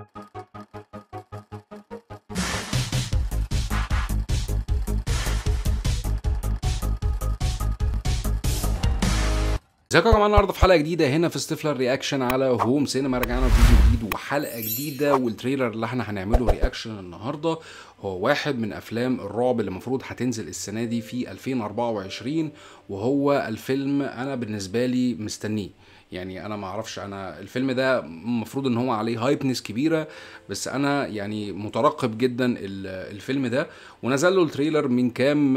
ازيكم يا جماعه النهارده في حلقه جديده هنا في ستيفلر رياكشن على هوم سينما رجعنا فيديو جديد وحلقه جديده والتريلر اللي احنا هنعمله رياكشن النهارده هو واحد من افلام الرعب اللي المفروض هتنزل السنه دي في 2024 وهو الفيلم انا بالنسبه لي مستنيه يعني انا ما اعرفش انا الفيلم ده المفروض ان هو عليه هايبنس كبيره بس انا يعني مترقب جدا الفيلم ده ونزل له التريلر من كام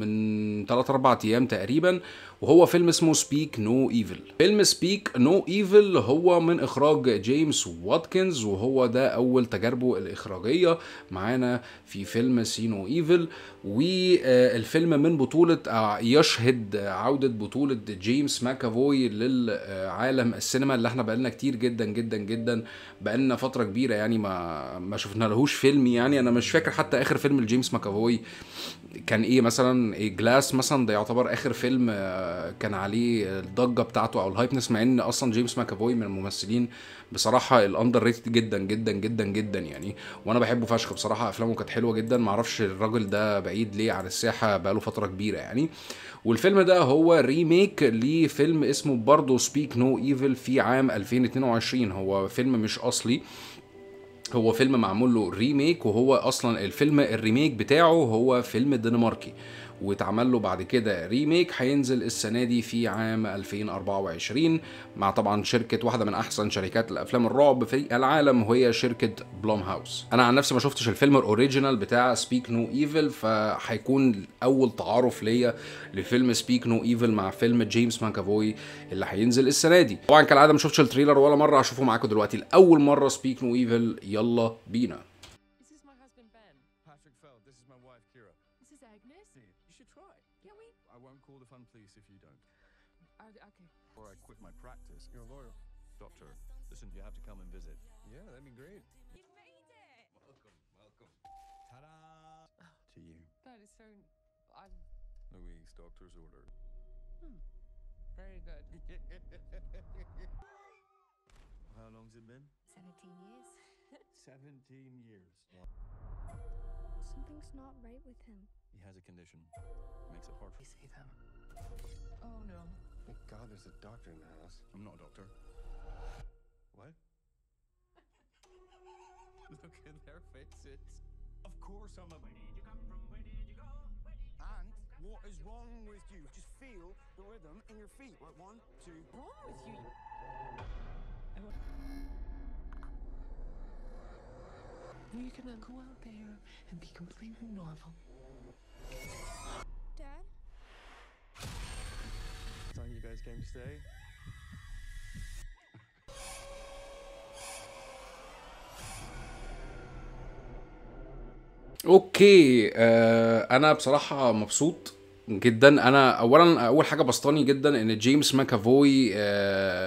من 3 4 ايام تقريبا وهو فيلم اسمه سبيك نو ايفل فيلم سبيك نو ايفل هو من اخراج جيمس واتكنز وهو ده اول تجاربه الاخراجيه معانا في فيلم سينو ايفل والفيلم من بطوله آه، يشهد عوده بطوله جيمس ماكافوي لل عالم السينما اللي احنا بقالنا كتير جدا جدا جدا بقالنا فتره كبيره يعني ما ما شفنا لهوش فيلم يعني انا مش فاكر حتى اخر فيلم لجيمس ماكافوي كان ايه مثلا إيه جلاس مثلا ده يعتبر اخر فيلم آه، كان عليه الضجه بتاعته او الهايبنس مع ان اصلا جيمس ماكافوي من الممثلين بصراحه الاندر ريتد جدا جدا جدا جدا يعني وانا بحبه فشخ بصراحه افلامه كانت حلوه جدا معرفش الراجل ده بعيد ليه عن الساحه بقاله فتره كبيره يعني والفيلم ده هو ريميك لفيلم اسمه برضه سبيك نو ايفل في عام 2022 هو فيلم مش اصلي هو فيلم معمول له ريميك وهو اصلا الفيلم الريميك بتاعه هو فيلم دنماركي واتعمل له بعد كده ريميك هينزل السنه دي في عام 2024 مع طبعا شركه واحده من احسن شركات الافلام الرعب في العالم وهي شركه بلوم هاوس انا عن نفسي ما شفتش الفيلم الاوريجينال بتاع سبيك نو ايفل فهيكون اول تعارف ليا لفيلم سبيك نو ايفل مع فيلم جيمس ماكافوي اللي هينزل السنه دي طبعا كالعاده ما شفتش التريلر ولا مره هشوفه معاكم دلوقتي لاول مره سبيك نو ايفل يلا بينا You should try. Can we? I won't call the fun police if you don't. Uh, okay. Or I quit my practice. You're a lawyer. Doctor, listen, you have to come and visit. Yeah, that'd be great. You made it! Welcome, welcome. Ta-da! to you. That is so... I'm... Louise, doctor's order. Hmm. Very good. How long's it been? 17 years. 17 years. Something's not right with him. He has a condition. makes it hard for you see them. Oh no. Thank God there's a doctor in the house. I'm not a doctor. What? Look at their faces. Of course I'm a Where did you come from? Where did you go? Where did you and what is wrong with you? Just feel the rhythm in your feet. Like one, two. Wrong with you? You can go out there and be completely normal. guys came to stay. اوكي آه، انا بصراحه مبسوط جدا انا اولا اول حاجه بسطاني جدا ان جيمس ماكافوي آه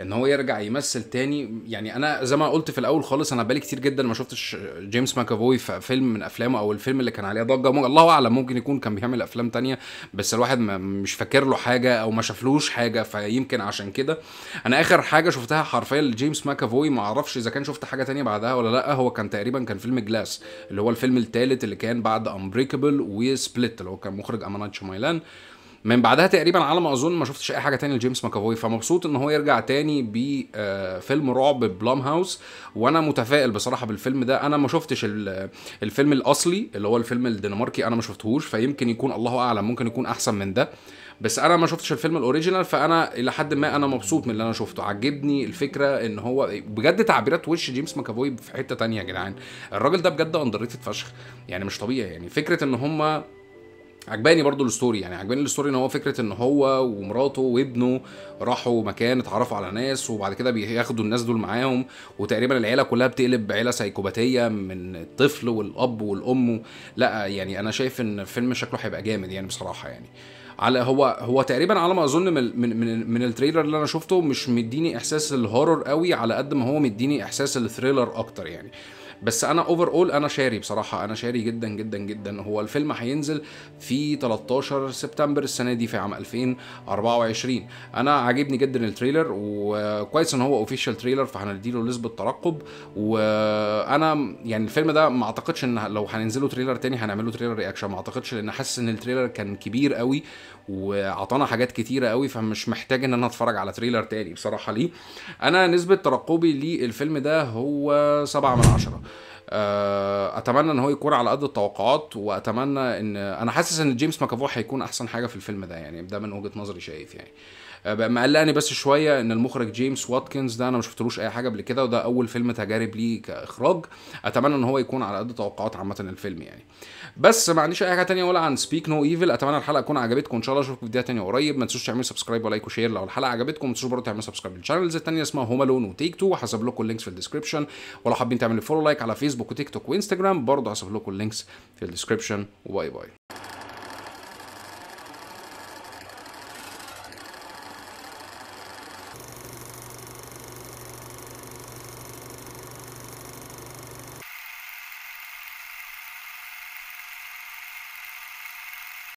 ان هو يرجع يمثل تاني يعني انا زي ما قلت في الاول خالص انا بقالي كتير جدا ما شفتش جيمس ماكافوي في فيلم من افلامه او الفيلم اللي كان عليه ضجه الله اعلم ممكن يكون كان بيعمل افلام تانية بس الواحد ما مش فاكر له حاجه او ما شافلوش حاجه فيمكن عشان كده انا اخر حاجه شفتها حرفيا لجيمس ماكافوي ما اعرفش اذا كان شفت حاجه تانية بعدها ولا لا هو كان تقريبا كان فيلم جلاس اللي هو الفيلم الثالث اللي كان بعد امبريكابل وسبليت اللي هو كان مخرج امانات شمايلان من بعدها تقريبا على ما اظن ما شفتش اي حاجه تانية لجيمس ماكافوي فمبسوط ان هو يرجع تاني بفيلم آه، رعب بلام هاوس وانا متفائل بصراحه بالفيلم ده انا ما شفتش الفيلم الاصلي اللي هو الفيلم الدنماركي انا ما شفتهوش فيمكن يكون الله اعلم ممكن يكون احسن من ده بس انا ما شفتش الفيلم الاوريجينال فانا الى حد ما انا مبسوط من اللي انا شفته عجبني الفكره ان هو بجد تعبيرات وش جيمس ماكافوي في حته تانية يا جدعان الراجل ده بجد اندر فشخ يعني مش طبيعي يعني فكره ان هما عجباني برضو الستوري يعني عجباني الستوري ان هو فكره ان هو ومراته وابنه راحوا مكان اتعرفوا على ناس وبعد كده بياخدوا الناس دول معاهم وتقريبا العيله كلها بتقلب عيله سايكوباتيه من الطفل والاب والام لا يعني انا شايف ان الفيلم شكله هيبقى جامد يعني بصراحه يعني على هو هو تقريبا على ما اظن من من من, من التريلر اللي انا شفته مش مديني احساس الهورر قوي على قد ما هو مديني احساس الثريلر اكتر يعني بس انا اوفر اول انا شاري بصراحه انا شاري جدا جدا جدا هو الفيلم هينزل في 13 سبتمبر السنه دي في عام 2024 انا عاجبني جدا التريلر وكويس ان هو اوفيشال تريلر فهنديله نسبه ترقب وانا يعني الفيلم ده ما اعتقدش ان لو هننزله تريلر تاني هنعمله تريلر رياكشن ما اعتقدش لان حاسس ان التريلر كان كبير قوي وعطانا حاجات كتيره قوي فمش محتاج ان انا اتفرج على تريلر تاني بصراحه ليه انا نسبه ترقبي للفيلم ده هو 7 من 10 آه، اتمنى ان هو يكون على قد التوقعات واتمنى ان انا حاسس ان جيمس ماكافوي هيكون احسن حاجه في الفيلم ده يعني ده من وجهه نظري شايف يعني آه، مقلقني بس شويه ان المخرج جيمس واتكنز ده انا ما شفتلوش اي حاجه قبل كده وده اول فيلم تجارب ليه كاخراج اتمنى ان هو يكون على قد توقعات عامه الفيلم يعني بس ما عنديش اي حاجه تانية ولا عن سبيك نو ايفل اتمنى الحلقه تكون عجبتكم ان شاء الله اشوفكم في فيديو تاني قريب ما تنسوش تعملوا سبسكرايب ولايك وشير لو الحلقه عجبتكم ما تنسوش برضه تعملوا سبسكرايب للشانلز التانية اسمها هوم الون وتيك تو هسيب لكم اللينكس في الديسكربشن ولو حابين تعملوا فولو لايك على فيسبوك وتيك توك وانستجرام برضه هسيب لكم اللينكس في الديسكربشن وباي باي